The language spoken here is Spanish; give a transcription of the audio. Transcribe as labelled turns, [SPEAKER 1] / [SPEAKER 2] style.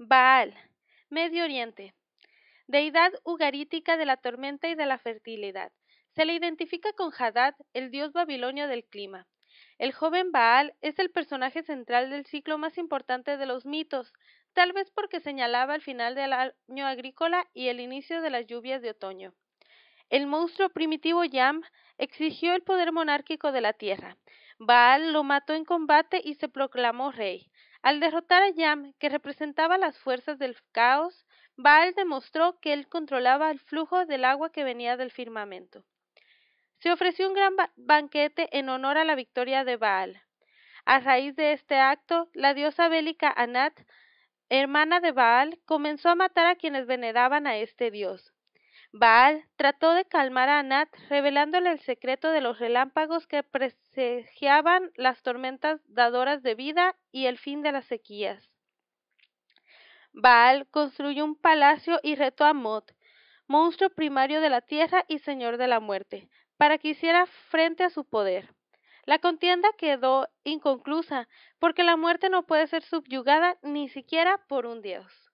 [SPEAKER 1] Baal, Medio Oriente. Deidad ugarítica de la tormenta y de la fertilidad. Se le identifica con Hadad, el dios babilonio del clima. El joven Baal es el personaje central del ciclo más importante de los mitos, tal vez porque señalaba el final del año agrícola y el inicio de las lluvias de otoño. El monstruo primitivo Yam exigió el poder monárquico de la tierra. Baal lo mató en combate y se proclamó rey. Al derrotar a Yam, que representaba las fuerzas del caos, Baal demostró que él controlaba el flujo del agua que venía del firmamento. Se ofreció un gran banquete en honor a la victoria de Baal. A raíz de este acto, la diosa bélica Anat, hermana de Baal, comenzó a matar a quienes veneraban a este dios. Baal trató de calmar a Anat revelándole el secreto de los relámpagos que presagiaban las tormentas dadoras de vida y el fin de las sequías. Baal construyó un palacio y retó a Mot, monstruo primario de la tierra y señor de la muerte, para que hiciera frente a su poder. La contienda quedó inconclusa, porque la muerte no puede ser subyugada ni siquiera por un dios.